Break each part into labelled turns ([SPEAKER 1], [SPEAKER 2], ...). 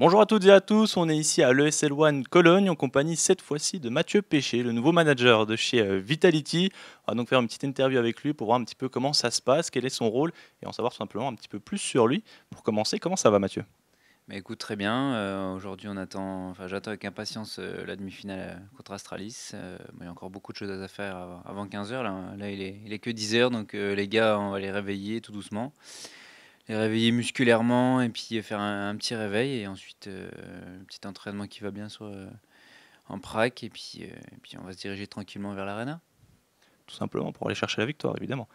[SPEAKER 1] Bonjour à toutes et à tous, on est ici à lesl One Cologne en compagnie cette fois-ci de Mathieu Péché, le nouveau manager de chez euh, Vitality. On va donc faire une petite interview avec lui pour voir un petit peu comment ça se passe, quel est son rôle et en savoir simplement un petit peu plus sur lui. Pour commencer, comment ça va Mathieu
[SPEAKER 2] bah écoute, très bien. Euh, aujourd'hui, on attend, enfin, j'attends avec impatience euh, la demi-finale contre Astralis. il y a encore beaucoup de choses à faire avant, 15h. Hein. Là, il, est, il est que 10h, donc les gars, on va les réveiller tout doucement. Et réveiller musculairement et puis faire un, petit réveil et ensuite euh, un petit entraînement qui va bien soit euh, en prac et puis, euh, puis on va se diriger tranquillement vers l'arena.
[SPEAKER 1] Tout simplement pour aller chercher la victoire, évidemment.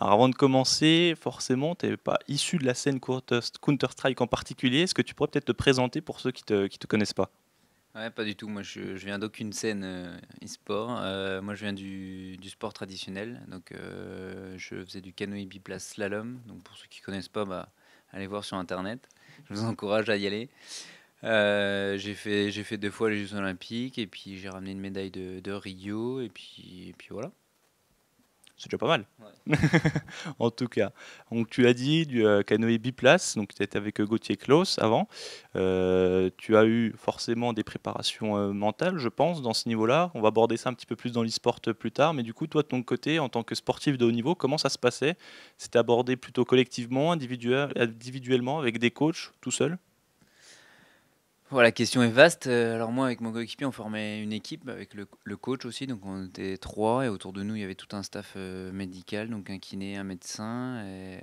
[SPEAKER 1] Alors avant de commencer, forcément, tu n'es pas issu de la scène Counter-Strike en particulier. Est-ce que tu pourrais peut-être te présenter pour ceux qui ne qui te connaissent pas
[SPEAKER 2] pas du tout. Moi, je, je viens d'aucune scène euh, e-sport. Euh, moi, je viens du, sport traditionnel. Donc, euh, je faisais du canoë biplace slalom. Donc, pour ceux qui ne connaissent pas, bah, allez voir sur Internet. Je vous encourage à y aller. j'ai fait, fait deux fois les Jeux Olympiques et puis j'ai ramené une médaille de, de Rio et puis, et puis voilà c'est déjà pas mal.
[SPEAKER 1] en tout cas, donc tu as dit du euh, canoë biplace, donc tu étais avec euh, Gauthier Klaus avant. Euh, tu as eu forcément des préparations mentales, je pense, dans ce niveau-là. On va aborder ça un petit peu plus dans l'e-sport plus tard. Mais du coup, toi, de ton côté, en tant que sportif de haut niveau, comment ça se passait C'était abordé plutôt collectivement, individuellement, avec des coachs, tout seul
[SPEAKER 2] la question est vaste. Euh, alors moi, avec mon coéquipier, on formait une équipe avec le, coach aussi. Donc on était trois et autour de nous, il y avait tout un staff euh, médical, donc un kiné, un médecin. Et,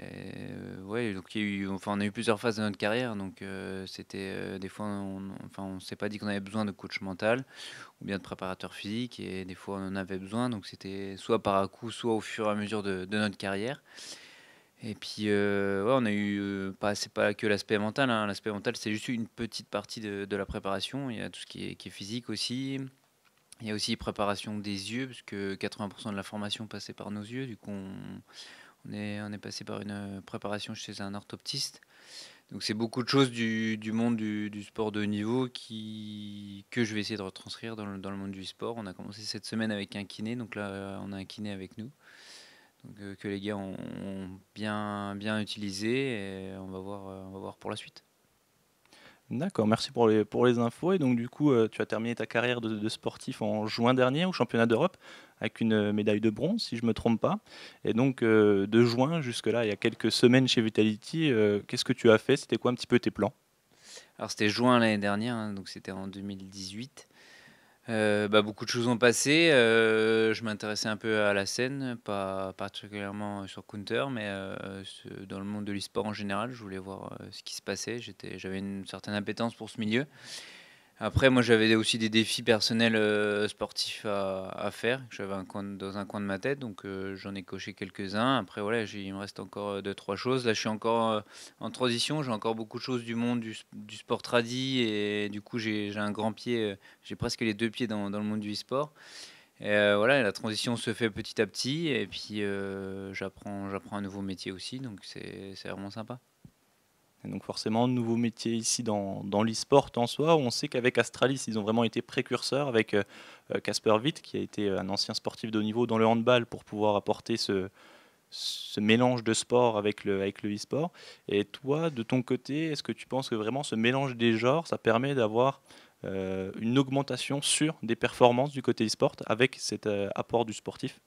[SPEAKER 2] ouais, donc il y a eu, enfin, on a eu plusieurs phases de notre carrière. Donc euh, c'était des fois, on, enfin, on s'est pas dit qu'on avait besoin de coach mental ou bien de préparateur physique. Et des fois, on en avait besoin. Donc c'était soit par à coup, soit au fur et à mesure de, de notre carrière. Et puis, euh, ouais, on a eu, euh, pas, c'est pas que l'aspect mental, hein. l'aspect mental c'est juste une petite partie de, la préparation, il y a tout ce qui est, qui est, physique aussi, il y a aussi préparation des yeux, parce que 80% de la formation passait par nos yeux, du coup on, est, on est passé par une euh, préparation chez un orthoptiste. Donc c'est beaucoup de choses du, monde du, sport de haut niveau qui, que je vais essayer de retranscrire dans dans le monde du sport. On a commencé cette semaine avec un kiné, donc là on a un kiné avec nous. Euh, que les gars ont, bien, utilisé et on va voir, euh, on va voir pour la suite.
[SPEAKER 1] D'accord, merci pour les, infos. Et donc, du coup, euh, tu as terminé ta carrière de, sportif en juin dernier au championnat d'Europe avec une médaille de bronze, si je ne me trompe pas. Et donc, de juin jusque-là, il y a quelques semaines chez Vitality, qu'est-ce que tu as fait C'était quoi un petit peu tes plans
[SPEAKER 2] Alors, c'était juin l'année dernière, hein, donc c'était en 2018. Euh, bah, beaucoup de choses ont passé. Euh, je m'intéressais un peu à la scène, pas particulièrement sur Counter, mais euh, dans le monde de l'e-sport en général. Je voulais voir ce qui se passait. J'avais une certaine impétence pour ce milieu. Après, moi, j'avais aussi des défis personnels euh, sportifs à, faire. J'avais un coin dans un coin de ma tête, donc euh, j'en ai coché quelques-uns. Après, voilà, il me reste encore euh, deux, trois choses. Là, je suis encore en transition. J'ai encore beaucoup de choses du monde du, sport tradi et du coup, j'ai un grand pied. J'ai presque les deux pieds dans, le monde du e-sport. Et voilà, la transition se fait petit à petit. Et puis, j'apprends, j'apprends un nouveau métier aussi, donc c'est vraiment sympa donc forcément, nouveau métier ici dans,
[SPEAKER 1] dans l'e-sport en soi. On sait qu'avec Astralis, ils ont vraiment été précurseurs avec euh, euh, Casper Witt, qui a été euh, un ancien sportif de haut niveau dans le handball pour pouvoir apporter ce, mélange de sport avec le avec le e-sport. Et toi, de ton côté, est-ce que tu penses que vraiment ce mélange des genres, ça permet d'avoir une augmentation sur des performances du côté e-sport avec cet apport du sportif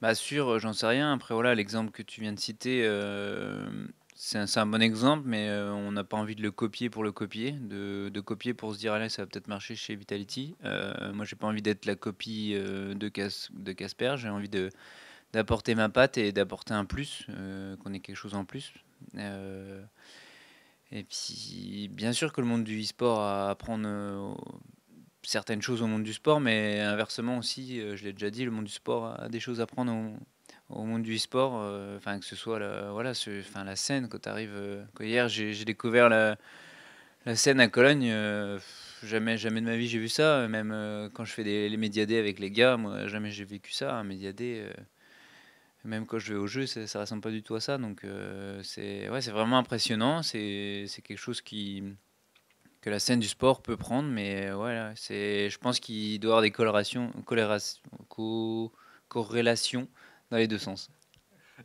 [SPEAKER 2] bah sûr, j'en sais rien. Après voilà, l'exemple que tu viens de citer, c'est un, bon exemple, mais euh, on n'a pas envie de le copier pour le copier, de, copier pour se dire, allez, ça va peut-être marcher chez Vitality. Moi, euh, moi, j'ai pas envie d'être la copie euh, de Casper, j'ai envie d'apporter ma patte et d'apporter un plus, qu'on ait quelque chose en plus. et puis, bien sûr que le monde du e-sport a à prendre certaines choses au monde du sport, mais inversement aussi, je l'ai déjà dit, le monde du sport a des choses à prendre au monde du sport euh, enfin que ce soit la, voilà ce, la scène quand tu arrives euh, hier j'ai découvert la, la scène à Cologne euh, jamais jamais de ma vie j'ai vu ça même quand je fais des, les médiadés avec les gars moi jamais j'ai vécu ça un médiadé même quand je vais au jeu, ça, ne ressemble pas du tout à ça. Donc c'est ouais, c'est vraiment impressionnant. C'est quelque chose qui que la scène du sport peut prendre, mais voilà, c'est je pense qu'il doit y avoir des colorations, corrélation corrélations dans les deux sens.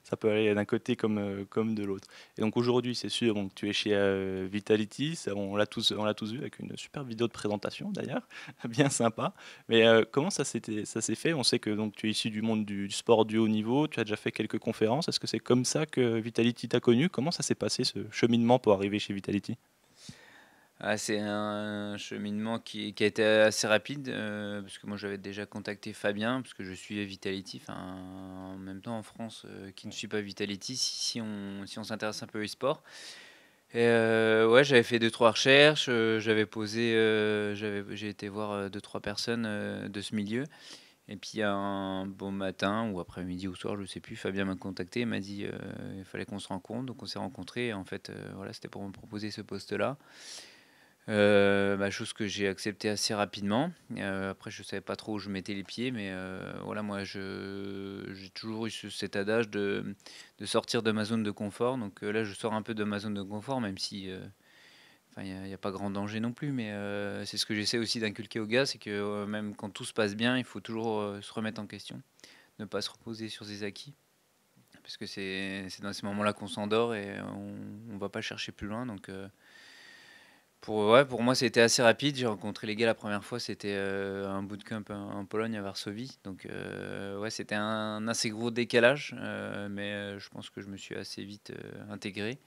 [SPEAKER 2] Ça peut
[SPEAKER 1] aller d'un côté comme, euh, comme de l'autre. Et donc aujourd'hui, c'est sûr, donc tu es chez euh, Vitality, ça, on l'a tous, tous vu avec une super vidéo de présentation d'ailleurs, bien sympa. Mais euh, comment ça s'est fait On sait que donc, tu es issu du monde du, sport du haut niveau, tu as déjà fait quelques conférences. Est-ce que c'est comme ça que Vitality t'a connu Comment ça s'est passé ce cheminement pour arriver chez Vitality
[SPEAKER 2] ah, c'est un cheminement qui, a été assez rapide, euh, parce que moi j'avais déjà contacté Fabien, parce que je suis Vitality. En même temps, en France, euh, qui ne suis pas Vitality, si, on si on s'intéresse un peu au e-sport. Euh, ouais, j'avais fait deux trois recherches, j'avais posé, j'ai été voir deux trois personnes de ce milieu. Et puis un bon matin ou après-midi ou soir, je ne sais plus, Fabien m'a contacté il m'a dit il fallait qu'on se rencontre. Donc on s'est rencontrés. Et en fait, voilà, c'était pour me proposer ce poste-là. Euh, bah, chose que j'ai acceptée assez rapidement. Euh, après, je ne savais pas trop où je mettais les pieds, mais euh, voilà, moi, j'ai toujours eu cet adage de, sortir de ma zone de confort. Donc euh, là, je sors un peu de ma zone de confort, même si il n'y a, pas grand danger non plus. Mais c'est ce que j'essaie aussi d'inculquer aux gars, c'est que même quand tout se passe bien, il faut toujours se remettre en question, ne pas se reposer sur ses acquis. Parce que c'est dans ces moments-là qu'on s'endort et on ne va pas chercher plus loin. Donc pour, ouais, pour moi, c'était assez rapide. J'ai rencontré les gars la première fois, c'était euh, un bootcamp en, en Pologne, à Varsovie. Donc, euh, ouais, c'était un, assez gros décalage, euh, mais je pense que je me suis assez vite intégré.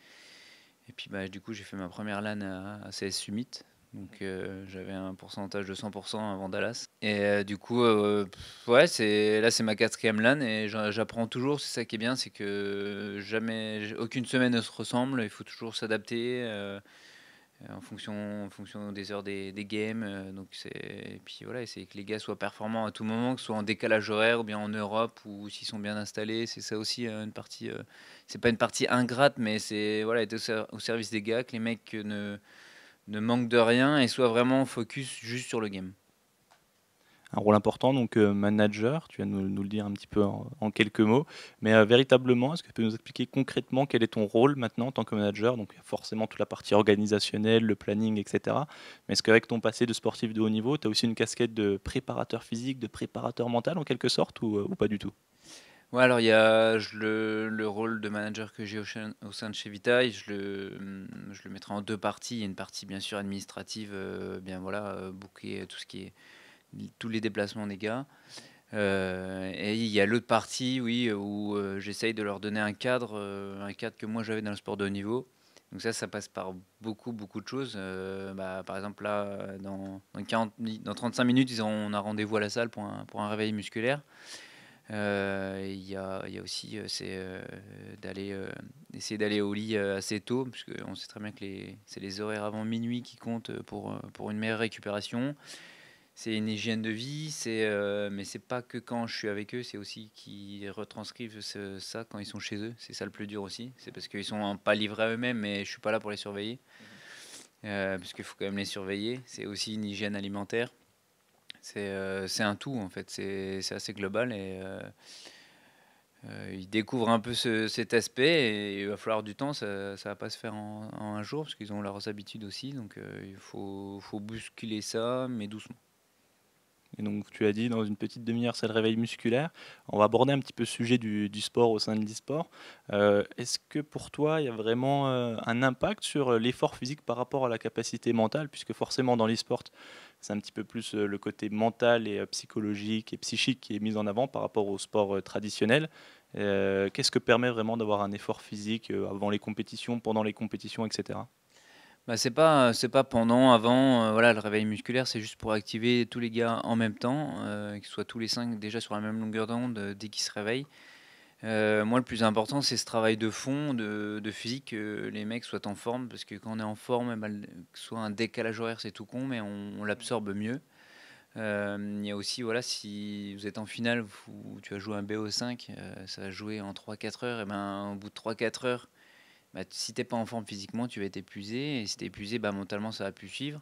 [SPEAKER 2] Et puis, bah, du coup, j'ai fait ma première LAN à, CS Summit. Donc, j'avais un pourcentage de 100% avant Dallas. Et du coup, ouais, c'est là, c'est ma quatrième LAN et j'apprends toujours. C'est ça qui est bien, c'est que jamais, aucune semaine ne se ressemble. Il faut toujours s'adapter. Euh, en fonction, en fonction des heures des, des games. Euh, donc et puis voilà, c'est que les gars soient performants à tout moment, que ce soit en décalage horaire ou bien en Europe ou s'ils sont bien installés. C'est ça aussi euh, une partie. c'est pas une partie ingrate, mais c'est voilà, être au, au, service des gars, que les mecs ne, ne manquent de rien et soient vraiment focus juste sur le game
[SPEAKER 1] un rôle important, donc euh, manager, tu vas nous, nous, le dire un petit peu en, quelques mots, mais euh, véritablement, est-ce que tu peux nous expliquer concrètement quel est ton rôle maintenant en tant que manager Donc forcément toute la partie organisationnelle, le planning, etc. Mais est-ce qu'avec ton passé de sportif de haut niveau, tu as aussi une casquette de préparateur physique, de préparateur mental en quelque sorte, ou, euh, pas du tout
[SPEAKER 2] Oui, alors il y a le, rôle de manager que j'ai au, sein de chez Et je le, hmm, je le mettrai en deux parties. Il y a une partie bien sûr administrative, bien voilà, booker tout ce qui est tous les déplacements des gars. Euh, et il y a l'autre partie, oui, où euh, j'essaye de leur donner un cadre, euh, un cadre que moi j'avais dans le sport de haut niveau. Donc ça, ça passe par beaucoup, beaucoup de choses. Bah, par exemple, là, dans, dans, 40, dans 35 minutes, ils ont, on a rendez-vous à la salle pour un, pour un réveil musculaire. Il y a, y, a, aussi c'est d'aller essayer d'aller au lit assez tôt, parce qu'on sait très bien que les, c'est les horaires avant minuit qui comptent pour, pour une meilleure récupération c'est une hygiène de vie, c'est ce euh, mais c'est pas que quand je suis avec eux, c'est aussi qu'ils retranscrivent ça quand ils sont chez eux. C'est ça le plus dur aussi. C'est parce qu'ils sont pas livrés à eux-mêmes, mais je suis pas là pour les surveiller, mhm. euh, parce qu'il faut quand même les surveiller. C'est aussi une hygiène alimentaire. C'est euh, un tout en fait. C'est assez global et ils découvrent un peu cet aspect et il va falloir du temps, ça, ne va pas se faire en, en un jour parce qu'ils ont leurs habitudes aussi, donc il faut, faut bousculer ça mais doucement.
[SPEAKER 1] Et donc, tu as dit, dans une petite demi-heure, c'est le réveil musculaire. On va aborder un petit peu le sujet du, sport au sein de l'e-sport. Euh, est-ce que pour toi, il y a vraiment euh, un impact sur euh, l'effort physique par rapport à la capacité mentale Puisque forcément, dans l'e-sport, c'est un petit peu plus le côté mental et psychologique et psychique qui est mis en avant par rapport au sport traditionnel. Qu'est-ce que permet vraiment d'avoir
[SPEAKER 2] un effort physique avant les compétitions, pendant les compétitions, etc. Bah, c'est pas, euh, c'est pas pendant, avant, euh, voilà, le réveil musculaire, c'est juste pour activer tous les gars en même temps, euh, qu'ils soient tous les cinq déjà sur la même longueur d'onde dès qu'ils se réveillent. moi, le plus important, c'est ce travail de fond, de, physique, que les mecs soient en forme, parce que quand on est en forme, eh ben, que que soit un décalage horaire, c'est tout con, mais on, l'absorbe mieux. Il y a aussi, voilà, si vous êtes en finale, vous, tu as joué un BO5, ça va jouer en 3-4 heures, et eh ben au bout de 3-4 heures, si bah, si t'es pas en forme physiquement, tu vas être épuisé. Et si t'es épuisé, bah, mentalement, ça va plus suivre.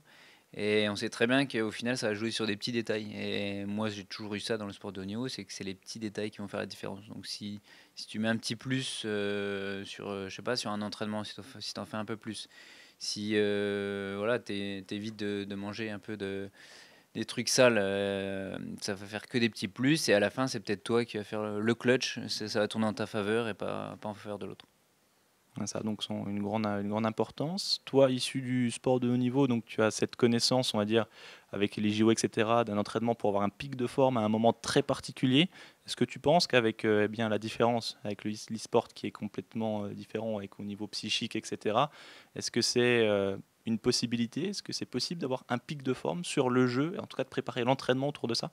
[SPEAKER 2] Et on sait très bien qu'au final, ça va jouer sur des petits détails. Et moi, j'ai toujours eu ça dans le sport de haut niveau, c'est que c'est les petits détails qui vont faire la différence. Donc, si, si tu mets un petit plus euh, sur, euh, je sais pas, sur un entraînement, si tu en, fais un peu plus, si tu euh, voilà, t'évites de, de manger un peu de, des trucs sales, ça va faire que des petits plus. Et à la fin, c'est peut-être toi qui vas faire le clutch. Ça va tourner en ta faveur et pas, pas en faveur de l'autre.
[SPEAKER 1] Ça a donc une, grande, une grande importance. Toi, issu du sport de haut niveau, donc tu as cette connaissance, on va dire, avec les JO, etc., d'un entraînement pour avoir un pic de forme à un moment très particulier. Est-ce que tu penses qu'avec euh, eh la différence, avec e-, l'e-sport qui est complètement euh, différent, avec au niveau psychique, etc., est-ce que c'est euh, une possibilité Est-ce que c'est possible d'avoir un pic de forme sur le jeu, et en tout cas de préparer l'entraînement autour de ça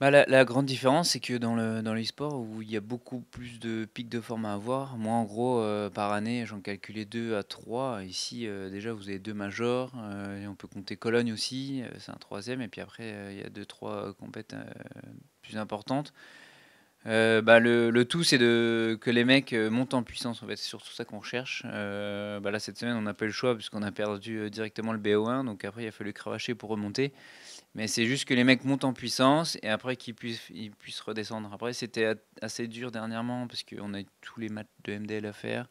[SPEAKER 2] bah, la, grande différence, c'est que dans le dans sport où il y a beaucoup plus de pics de forme à avoir, moi en gros, euh, par année, j'en calculais 2 à 3. Ici, euh, déjà, vous avez deux majors, euh, et on peut compter Cologne aussi, c'est un troisième, et puis après, il y a deux, trois compétitions plus importantes. Bah, le, tout, c'est que les mecs montent en puissance, c'est surtout ça qu'on cherche. Bah, là, cette semaine, on n'a pas le choix, puisqu'on a perdu directement le BO1, donc après, il a fallu cravacher pour remonter. Mais c'est juste que les mecs montent en puissance et après qu'ils puissent, ils puissent redescendre. Après, c'était assez dur dernièrement parce qu'on a eu tous les matchs de MDL à faire.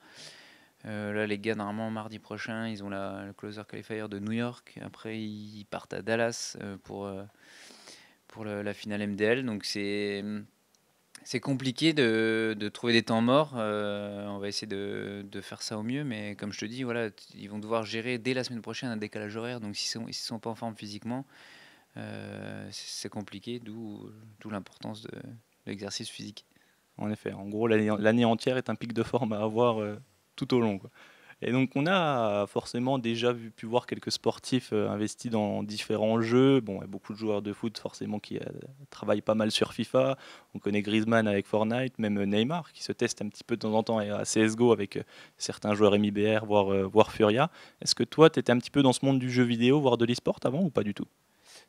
[SPEAKER 2] Euh, là, les gars, normalement, mardi prochain, ils ont la, le closer qualifier de New York. Après, ils partent à Dallas euh, pour, euh, pour la, finale MDL. Donc, c'est. C'est compliqué de, de, trouver des temps morts. on va essayer de, de, faire ça au mieux, mais comme je te dis, voilà, ils vont devoir gérer dès la semaine prochaine un décalage horaire. Donc, s'ils ne sont, pas en forme physiquement, euh, c'est compliqué, d'où l'importance de, l'exercice physique.
[SPEAKER 1] En effet, en gros, l'année entière est un pic de forme à avoir euh, tout au long. Et donc, on a forcément déjà vu, pu voir quelques sportifs euh, investis dans différents jeux. Bon, il beaucoup de joueurs de foot forcément qui travaillent pas mal sur FIFA. On connaît Griezmann avec Fortnite, même Neymar qui se teste un petit peu de temps en temps à CSGO avec certains joueurs MIBR, voire, voire Furia. Est-ce que toi, tu étais un petit peu dans ce monde du jeu vidéo, voire de l'e-sport avant ou pas du tout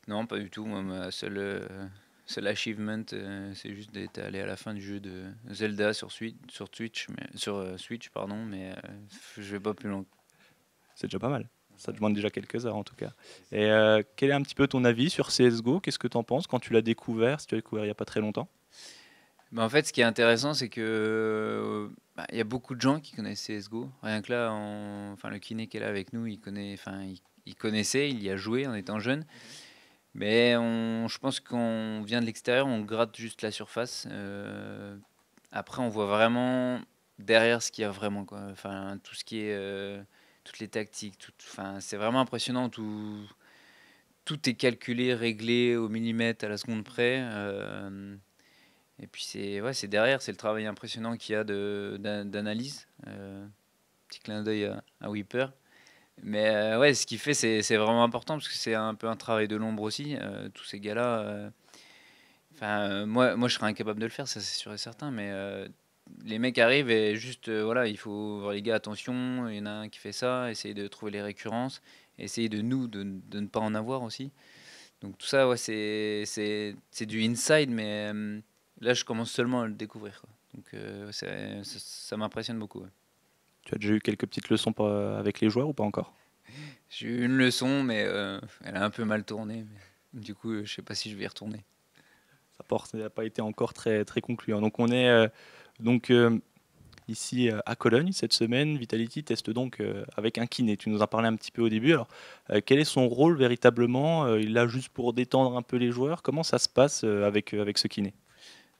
[SPEAKER 2] non, pas du tout. Moi, ma seule, euh, seul achievement, euh, c'est juste d'être allé à la fin du jeu de Zelda sur, Switch, sur, Twitch, mais, sur ne euh, Switch, pardon, mais je vais pas plus loin. C'est déjà pas mal.
[SPEAKER 1] Ça demande déjà quelques heures en tout cas. Et quel est un petit peu ton avis sur CSGO Qu'est-ce que tu en penses quand tu l'as découvert Si tu l'as découvert il n'y a pas très longtemps
[SPEAKER 2] Mais ben, en fait, ce qui est intéressant, c'est que bah, il y a beaucoup de gens qui connaissent CS:GO. Rien que là, enfin le kiné qui est là avec nous, il connaît, enfin il, connaissait, il y a joué en étant jeune. Mais on, je pense qu'on vient de l'extérieur, on gratte juste la surface. Euh, après, on voit vraiment derrière ce qu'il y a vraiment. Enfin, tout ce qui est. Euh, toutes les tactiques. Tout, enfin, c'est vraiment impressionnant. Tout, tout est calculé, réglé au millimètre, à la seconde près. Euh, et puis, c'est ouais, derrière, c'est le travail impressionnant qu'il y a d'analyse. petit clin d'œil à, à Weeper. Mais euh, ouais, ce qu'il fait, c'est vraiment important parce que c'est un peu un travail de l'ombre aussi. Euh, tous ces gars-là. Euh. Enfin, moi, moi, je serais incapable de le faire, ça c'est sûr et certain. Mais les mecs arrivent et juste, voilà, il faut voir les gars, attention, il y en a un qui fait ça, essayer de trouver les récurrences, essayer de nous, de, de ne pas en avoir aussi. Donc tout ça, ouais, c'est du inside, mais là, je commence seulement à le découvrir. Donc ça, m'impressionne beaucoup.
[SPEAKER 1] Tu as déjà eu quelques petites leçons avec les joueurs ou pas encore
[SPEAKER 2] J'ai eu une leçon, mais euh, elle a un peu mal tourné. du coup, je ne sais pas si je vais y retourner.
[SPEAKER 1] Sa porte n'a pas été encore très, très concluant. Hein. Donc, on est euh, donc, euh, ici à Cologne cette semaine. Vitality teste donc avec un kiné. Tu nous en parlais un petit peu au début. Alors, quel est son rôle véritablement Il l'a juste pour détendre un peu les joueurs. Comment ça se passe avec, avec ce kiné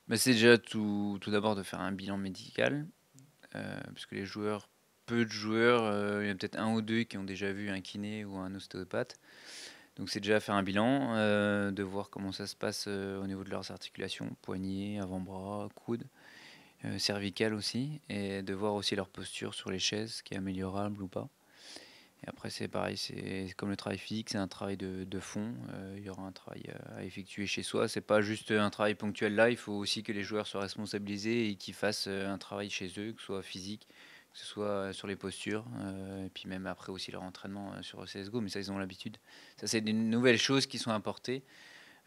[SPEAKER 2] bah, C'est déjà tout, tout d'abord de faire un bilan médical euh, puisque les joueurs, peu de joueurs, euh, il y en a peut-être un ou deux qui ont déjà vu un kiné ou un ostéopathe. Donc c'est déjà faire un bilan, euh, de voir comment ça se passe au niveau de leurs articulations, poignets, avant-bras, coudes, cervicales aussi, et de voir aussi leur posture sur les chaises, qui est améliorable ou pas. Et après, c'est pareil, c'est comme le travail physique, c'est un travail de, fond. Euh, il y aura un travail euh, à effectuer chez soi. C'est pas juste un travail ponctuel là. Il faut aussi que les joueurs soient responsabilisés et qu'ils fassent euh, un travail chez eux, que ce soit physique, que ce soit sur les postures, et puis même après aussi leur entraînement sur CSGO. Mais ça, ils ont l'habitude. Ça, c'est des nouvelles choses qui sont apportées.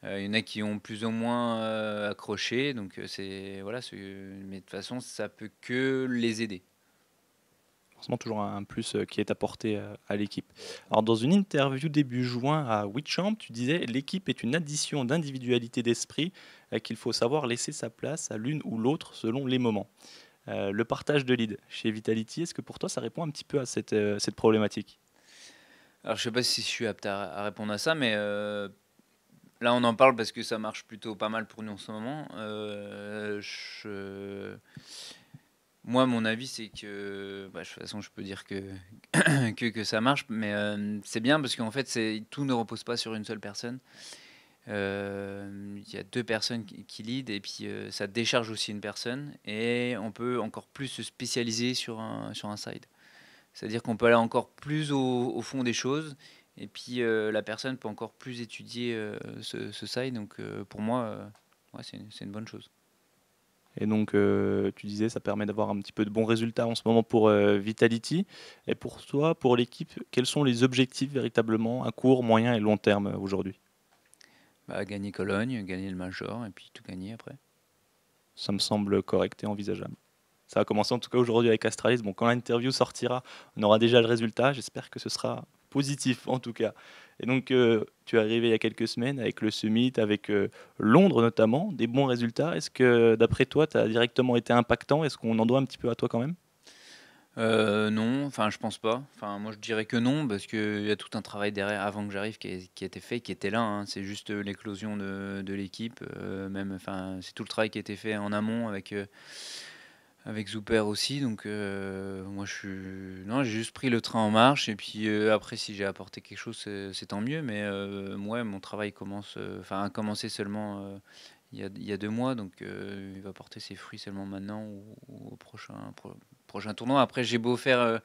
[SPEAKER 2] il y en a qui ont plus ou moins accroché. Donc, c'est voilà. Mais de toute façon, ça peut que les aider
[SPEAKER 1] toujours un plus euh, qui est apporté euh, à l'équipe. Alors dans une interview début juin à Wichamp, tu disais l'équipe est une addition d'individualité d'esprit euh, qu'il faut savoir laisser sa place à l'une ou l'autre selon les moments. le partage de lead chez Vitality, est-ce que pour toi ça répond un petit peu à cette, problématique
[SPEAKER 2] Alors je sais pas si je suis apte à, répondre à ça, mais là on en parle parce que ça marche plutôt pas mal pour nous en ce moment. Je... Moi, mon avis, c'est que, bah, de toute façon, je peux dire que, que, ça marche, mais euh, c'est bien parce qu'en fait, tout ne repose pas sur une seule personne. Euh, il y a deux personnes qui, lead et puis euh, ça décharge aussi une personne et on peut encore plus se spécialiser sur un, sur un side. C'est-à-dire qu'on peut aller encore plus au, fond des choses et puis la personne peut encore plus étudier ce, side. Donc pour moi, c'est une bonne chose.
[SPEAKER 1] Et donc, euh, tu disais, ça permet d'avoir un petit peu de bons résultats en ce moment pour euh, Vitality. Et pour toi, pour l'équipe, quels sont les objectifs véritablement à court, moyen et long terme euh, aujourd'hui bah, Gagner Cologne, gagner le Major et puis tout gagner après. Ça me semble correct et envisageable. Ça va commencer en tout cas aujourd'hui avec Astralis. Bon, quand l'interview sortira, on aura déjà le résultat. J'espère que ce sera positif en tout cas. Et donc, euh, tu es arrivé il y a quelques semaines avec le Summit, avec euh, Londres notamment, des bons résultats. Est-ce que, d'après toi, tu as directement été impactant Est-ce qu'on en doit un petit peu à toi quand même
[SPEAKER 2] euh, non, enfin je pense pas. Enfin moi je dirais que non parce qu'il y a tout un travail derrière avant que j'arrive qui, a, été fait, qui était là. Hein. C'est juste l'éclosion de, de l'équipe, même. Enfin c'est tout le travail qui a été fait en amont avec avec Zouper aussi. Donc, euh, moi, je Non, j'ai juste pris le train en marche. Et puis, euh, après, si j'ai apporté quelque chose, c'est tant mieux. Mais moi, euh, mon travail commence. Enfin, a commencé seulement il y a, deux mois. Donc, il va porter ses fruits seulement maintenant ou, au prochain, prochain tournoi. Après, j'ai beau faire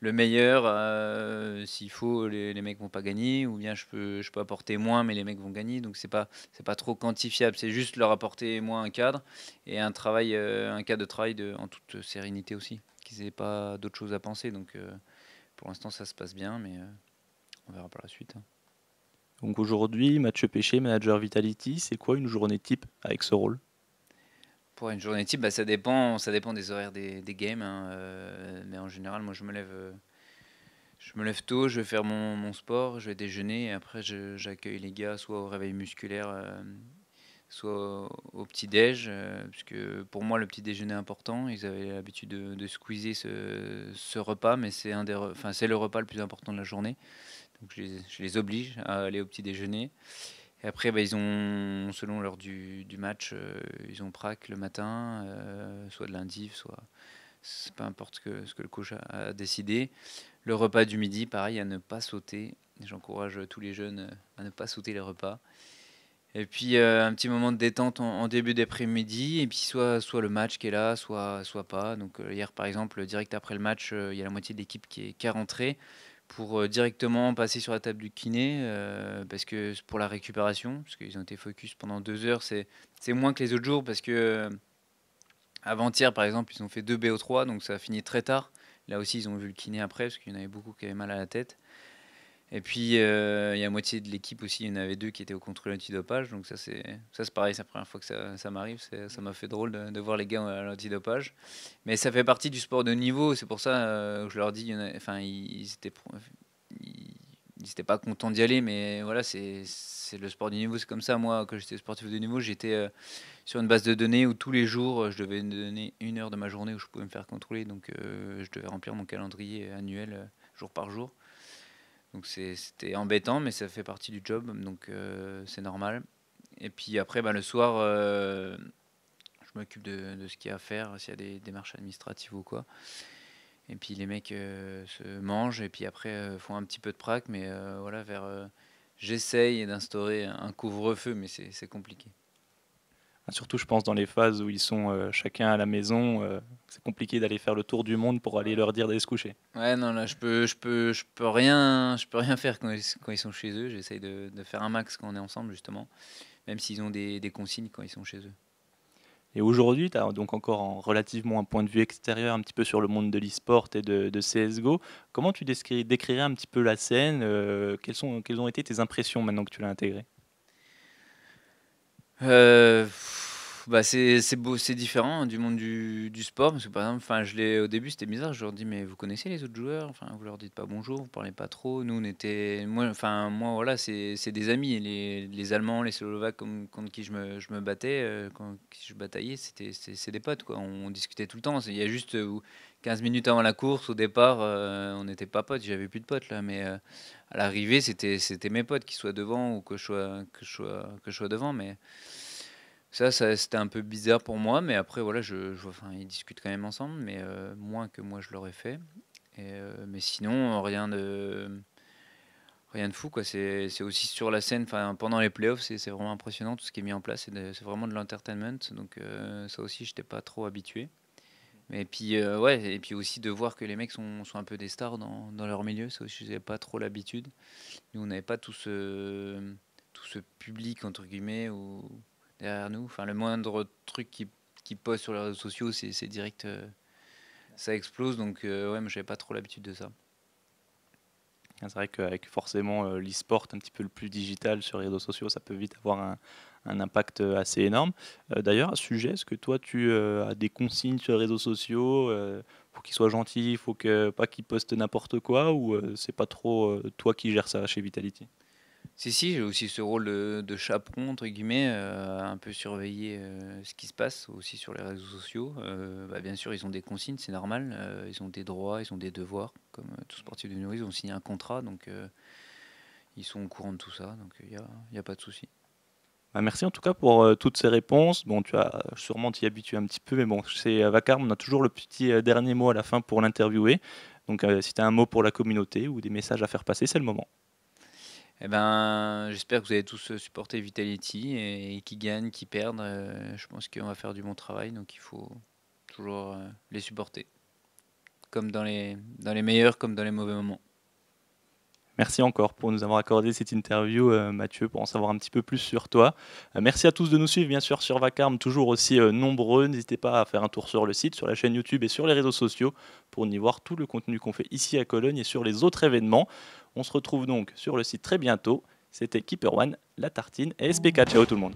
[SPEAKER 2] le meilleur, euh, s'il faut, les, mecs vont pas gagner, ou bien je peux, apporter moins, mais les mecs vont gagner. Donc c'est pas, c'est pas trop quantifiable, c'est juste leur apporter moins un cadre et un travail, euh, un cadre de travail en toute sérénité aussi, qu'ils n'aient pas d'autres choses à penser. Donc euh, pour l'instant ça se passe bien, mais on verra par la suite. Hein.
[SPEAKER 1] Donc aujourd'hui, match Péché, manager Vitality, c'est quoi une journée type avec ce rôle
[SPEAKER 2] pour une journée type, bah, ça, dépend, ça dépend des horaires des, games. Hein, euh, mais en général, moi, je me lève, euh, je me lève tôt, je vais faire mon, sport, je vais déjeuner. Et après, j'accueille les gars soit au réveil musculaire, euh, soit au, petit-déj. parce que pour moi, le petit-déjeuner est important. Ils avaient l'habitude de, squeezer ce, repas, mais c'est le repas le plus important de la journée. Donc, je je les oblige à aller au petit-déjeuner après, bah, ils ont, selon l'heure du, match, euh, ils ont prac le matin, euh, soit de lundi, soit pas importe ce que le coach a, décidé. Le repas du midi, pareil, à ne pas sauter. J'encourage tous les jeunes euh, à ne pas sauter les repas. Et puis un petit moment de détente en, début d'après-midi, et puis soit, soit le match qui est là, soit, soit pas. Donc hier par exemple, direct après le match, il y a la moitié de l'équipe qui est, qui pour euh, directement passer sur la table du kiné, euh, parce que pour la récupération, parce qu'ils ont été focus pendant deux heures, c'est moins que les autres jours, parce que euh, avant-hier, par exemple, ils ont fait deux BO3, donc ça a fini très tard. Là aussi, ils ont vu le kiné après, parce qu'il y en avait beaucoup qui avaient mal à la tête. Et puis, euh, il y a moitié de l'équipe aussi, il y en avait deux qui étaient au contrôle antidopage. Donc, ça, c'est, ça, pareil, c'est la première fois que ça, m'arrive. ça m'a fait drôle de, voir les gars à l'antidopage. Mais ça fait partie du sport de niveau. C'est pour ça que euh, je leur dis, enfin, ils, n'étaient pas contents d'y aller, mais voilà, c'est le sport du niveau, c'est comme ça. Moi, quand j'étais sportif de niveau, j'étais euh, sur une base de données où tous les jours, je devais donner une heure de ma journée où je pouvais me faire contrôler. Donc, je devais remplir mon calendrier annuel jour par jour. Donc c'était embêtant, mais ça fait partie du job, donc euh, c'est normal. Et puis après, bah, le soir, euh, je m'occupe de, ce qu'il y a à faire, s'il y a des démarches administratives ou quoi. Et puis les mecs euh, se mangent, et puis après font un petit peu de prac, mais voilà, vers. J'essaye d'instaurer un couvre-feu, mais c'est compliqué.
[SPEAKER 1] Surtout, je pense, dans les phases où ils sont euh, chacun à la maison, euh, c'est compliqué d'aller faire le tour du monde pour aller leur dire d'aller se coucher.
[SPEAKER 2] Ouais, non, là, je peux, je peux, je peux rien, je peux rien faire quand ils, sont chez eux. J'essaye de, faire un max quand on est ensemble, justement, même s'ils ont des, consignes quand ils sont chez eux.
[SPEAKER 1] Et aujourd'hui, tu as donc encore en relativement un point de vue extérieur un petit peu sur le monde de l'e-sport et de, CSGO. Comment tu décrirais un petit peu la scène euh, quelles, sont, quelles ont été tes impressions maintenant que tu l'as intégrée
[SPEAKER 2] euh, bah, c'est beau, c'est différent hein, du monde du, sport. Parce que par exemple, je au début, c'était bizarre. Je leur dis, mais vous connaissez les autres joueurs enfin, Vous leur dites pas bonjour, vous parlez pas trop. Nous, on était. Moi, enfin, moi voilà, c'est des amis. Les, les, Allemands, les Slovaques contre qui je me, battais, euh, quand je bataillais, c'est des potes. Quoi. On, discutait tout le temps. Il y a juste 15 euh, minutes avant la course, au départ, euh, on n'était pas potes. J'avais plus de potes là. Mais à l'arrivée, c'était mes potes, qu'ils soient devant ou que je sois, que que je sois devant. Mais. Ça, c'était un peu bizarre pour moi, mais après, voilà, je, enfin, ils discutent quand même ensemble, mais euh, moins que moi je l'aurais fait. Euh, mais sinon, rien de, rien de fou. Quoi. C'est, c'est aussi sur la scène, enfin, pendant les playoffs, c'est, c'est vraiment impressionnant tout ce qui est mis en place. C'est, vraiment de l'entertainment, donc euh, ça aussi, je n'étais pas trop habitué. Mais puis, ouais, et puis aussi de voir que les mecs sont, sont un peu des stars dans, dans leur milieu, ça aussi, je n'avais pas trop l'habitude. Nous, on n'avait pas tout ce, tout ce public, entre guillemets, ou derrière nous. Enfin, le moindre truc qui, qui poste sur les réseaux sociaux, c'est direct, euh, ça explose. Donc, euh, ouais, mais j'avais pas trop l'habitude de ça. Ah, c'est vrai qu'avec
[SPEAKER 1] forcément euh, l'e-sport un petit peu le plus digital sur les réseaux sociaux, ça peut vite avoir un, impact assez énorme. D'ailleurs, à ce sujet, est-ce que toi, tu as des consignes sur les réseaux sociaux Faut qu'ils soient gentils, faut que, pas qu'ils postent n'importe quoi Ou c'est pas trop toi qui gères ça chez Vitality
[SPEAKER 2] si, si, j'ai aussi ce rôle de, chaperon, entre guillemets, euh, un peu surveiller euh, ce qui se passe aussi sur les réseaux sociaux. Euh, bah, bien sûr, ils ont des consignes, c'est normal. ils ont des droits, ils ont des devoirs. Comme tout sportif de niveau, ils ont signé un contrat, donc ils sont au courant de tout ça. Donc il n'y a, a, pas de souci.
[SPEAKER 1] Bah, merci en tout cas pour toutes ces réponses. Bon, tu as sûrement t'y habitué un petit peu, mais bon, c'est Vacarme, on a toujours le petit dernier mot à la fin pour l'interviewer. Donc si tu as un mot pour la communauté ou des messages à faire passer, c'est le moment.
[SPEAKER 2] Eh ben, j'espère que vous allez tous euh, supporter Vitality et, qui gagne, qui perdent. Euh, je pense qu'on va faire du bon travail, donc il faut toujours euh, les supporter, comme dans les, dans les meilleurs, comme dans les mauvais moments.
[SPEAKER 1] Merci encore pour nous avoir accordé cette interview, Mathieu, pour en savoir un petit peu plus sur toi. merci à tous de nous suivre, bien sûr, sur Vacarme, toujours aussi nombreux. N'hésitez pas à faire un tour sur le site, sur la chaîne YouTube et sur les réseaux sociaux pour y voir tout le contenu qu'on fait ici à Cologne et sur les autres événements. On se retrouve donc sur le site très bientôt. C'était Keeper One, la tartine et SPK. Ciao tout le monde.